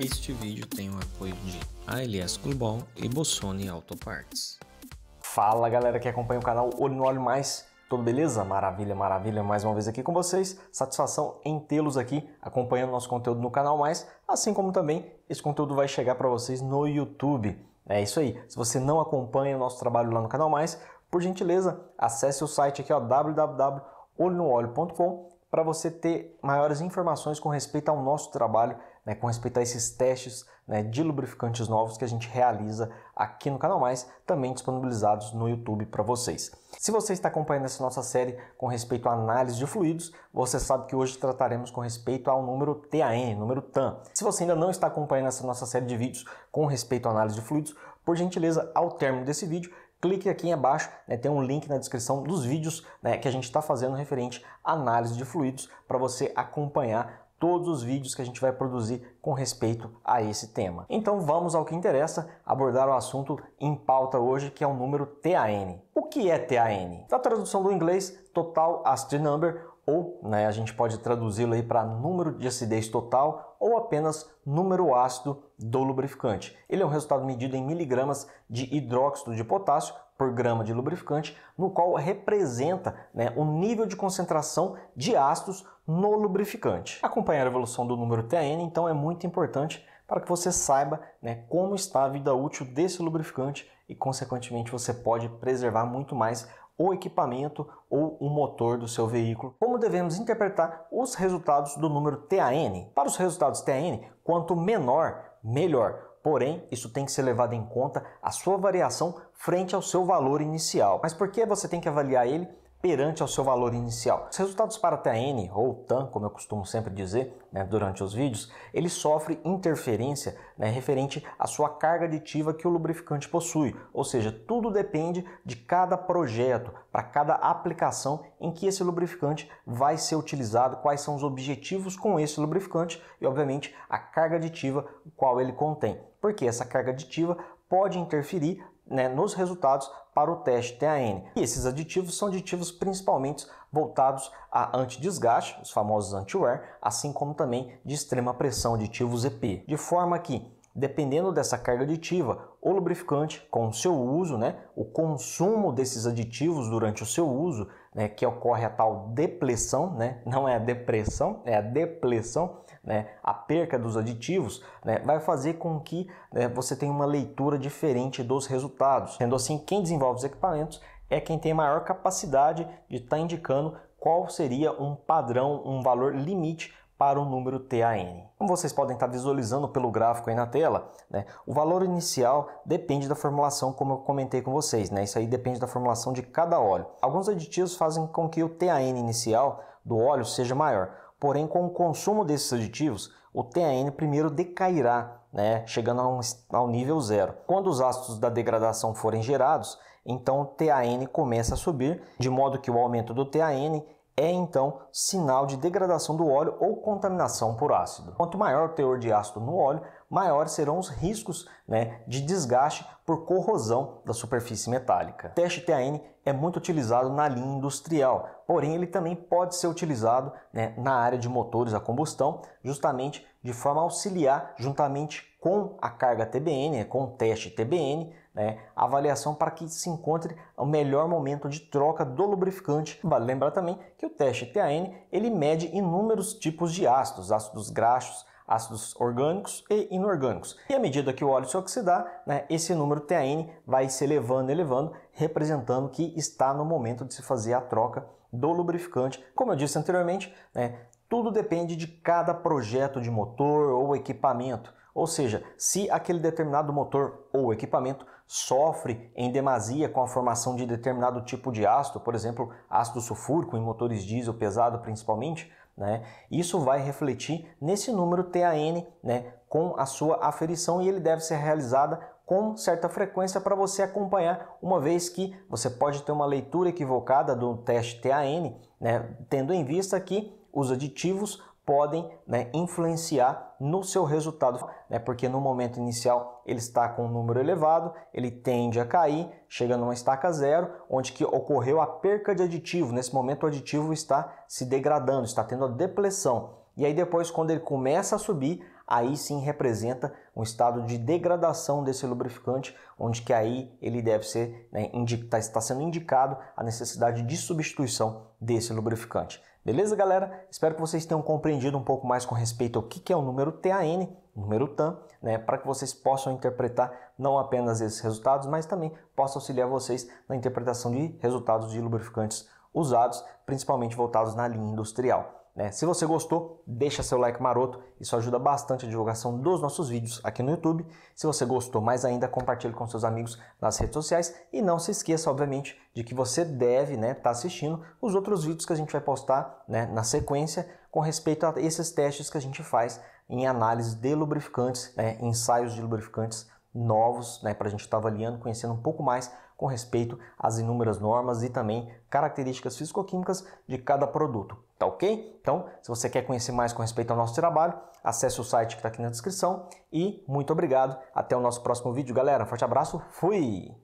Este vídeo tem o apoio de ALS Global e Bossoni Auto Parts. Fala galera que acompanha o canal Olho no Olho Mais, tudo beleza? Maravilha, maravilha, mais uma vez aqui com vocês. Satisfação em tê-los aqui acompanhando nosso conteúdo no canal Mais, assim como também esse conteúdo vai chegar para vocês no YouTube. É isso aí. Se você não acompanha o nosso trabalho lá no canal Mais, por gentileza, acesse o site aqui, www.olhonoolho.com para você ter maiores informações com respeito ao nosso trabalho, né, com respeito a esses testes né, de lubrificantes novos que a gente realiza aqui no canal Mais, também disponibilizados no YouTube para vocês. Se você está acompanhando essa nossa série com respeito à análise de fluidos, você sabe que hoje trataremos com respeito ao número TAN, número TAN. Se você ainda não está acompanhando essa nossa série de vídeos com respeito à análise de fluidos, por gentileza, ao término desse vídeo, clique aqui embaixo, né, tem um link na descrição dos vídeos né, que a gente está fazendo referente à análise de fluidos para você acompanhar todos os vídeos que a gente vai produzir com respeito a esse tema. Então vamos ao que interessa, abordar o assunto em pauta hoje, que é o número TAN. O que é TAN? Na tradução do inglês, Total Acid Number, ou né, a gente pode traduzi-lo aí para número de acidez total ou apenas número ácido do lubrificante. Ele é um resultado medido em miligramas de hidróxido de potássio por grama de lubrificante, no qual representa né, o nível de concentração de ácidos no lubrificante. Acompanhar a evolução do número TN, então, é muito importante para que você saiba né, como está a vida útil desse lubrificante e, consequentemente, você pode preservar muito mais o equipamento ou o motor do seu veículo. Como devemos interpretar os resultados do número TAN? Para os resultados TAN, quanto menor, melhor. Porém, isso tem que ser levado em conta a sua variação frente ao seu valor inicial. Mas por que você tem que avaliar ele perante ao seu valor inicial. Os resultados para TN, ou TAN, como eu costumo sempre dizer né, durante os vídeos, ele sofre interferência né, referente à sua carga aditiva que o lubrificante possui, ou seja, tudo depende de cada projeto, para cada aplicação em que esse lubrificante vai ser utilizado, quais são os objetivos com esse lubrificante e, obviamente, a carga aditiva qual ele contém. Porque essa carga aditiva pode interferir né, nos resultados para o teste TAN. E esses aditivos são aditivos principalmente voltados a anti-desgaste, os famosos anti-wear, assim como também de extrema pressão, aditivos EP. De forma que, dependendo dessa carga aditiva, o lubrificante com o seu uso, né, o consumo desses aditivos durante o seu uso né, que ocorre a tal depressão, né, não é a depressão, é a depressão, né, a perca dos aditivos, né, vai fazer com que né, você tenha uma leitura diferente dos resultados. Sendo assim, quem desenvolve os equipamentos é quem tem maior capacidade de estar tá indicando qual seria um padrão, um valor limite para o número TAN. Como vocês podem estar visualizando pelo gráfico aí na tela, né, o valor inicial depende da formulação, como eu comentei com vocês, né, isso aí depende da formulação de cada óleo. Alguns aditivos fazem com que o TAN inicial do óleo seja maior, porém com o consumo desses aditivos, o TAN primeiro decairá, né, chegando um, ao nível zero. Quando os ácidos da degradação forem gerados, então o TAN começa a subir, de modo que o aumento do TAN é então sinal de degradação do óleo ou contaminação por ácido. Quanto maior o teor de ácido no óleo, maiores serão os riscos né, de desgaste por corrosão da superfície metálica. O teste TAN é muito utilizado na linha industrial, porém ele também pode ser utilizado né, na área de motores a combustão, justamente de forma a auxiliar, juntamente com a carga TBN, né, com o teste TBN, né, a avaliação para que se encontre o melhor momento de troca do lubrificante. Vale lembrar também que o teste TAN ele mede inúmeros tipos de ácidos, ácidos graxos, ácidos orgânicos e inorgânicos. E à medida que o óleo se oxidar, né, esse número TAN vai se elevando, elevando, representando que está no momento de se fazer a troca do lubrificante. Como eu disse anteriormente, né, tudo depende de cada projeto de motor ou equipamento. Ou seja, se aquele determinado motor ou equipamento sofre em demasia com a formação de determinado tipo de ácido, por exemplo, ácido sulfúrico em motores diesel pesado principalmente, né? Isso vai refletir nesse número TAN né, com a sua aferição e ele deve ser realizada com certa frequência para você acompanhar, uma vez que você pode ter uma leitura equivocada do teste TAN, né, tendo em vista que os aditivos podem né, influenciar no seu resultado, né, porque no momento inicial ele está com um número elevado, ele tende a cair, chega numa estaca zero, onde que ocorreu a perca de aditivo. Nesse momento o aditivo está se degradando, está tendo a depressão. E aí depois, quando ele começa a subir, aí sim representa um estado de degradação desse lubrificante, onde que aí ele deve ser, né, indica, tá, está sendo indicado a necessidade de substituição desse lubrificante. Beleza, galera? Espero que vocês tenham compreendido um pouco mais com respeito ao que é o número TAN, o número tan, né, para que vocês possam interpretar não apenas esses resultados, mas também possa auxiliar vocês na interpretação de resultados de lubrificantes usados, principalmente voltados na linha industrial. Né? Se você gostou, deixa seu like maroto, isso ajuda bastante a divulgação dos nossos vídeos aqui no YouTube. Se você gostou mais ainda, compartilhe com seus amigos nas redes sociais e não se esqueça, obviamente, de que você deve estar né, tá assistindo os outros vídeos que a gente vai postar né, na sequência com respeito a esses testes que a gente faz em análise de lubrificantes, né, ensaios de lubrificantes novos, né, para a gente estar tá avaliando, conhecendo um pouco mais com respeito às inúmeras normas e também características fisicoquímicas químicas de cada produto. Tá ok? Então, se você quer conhecer mais com respeito ao nosso trabalho, acesse o site que está aqui na descrição. E muito obrigado. Até o nosso próximo vídeo, galera. Forte abraço. Fui!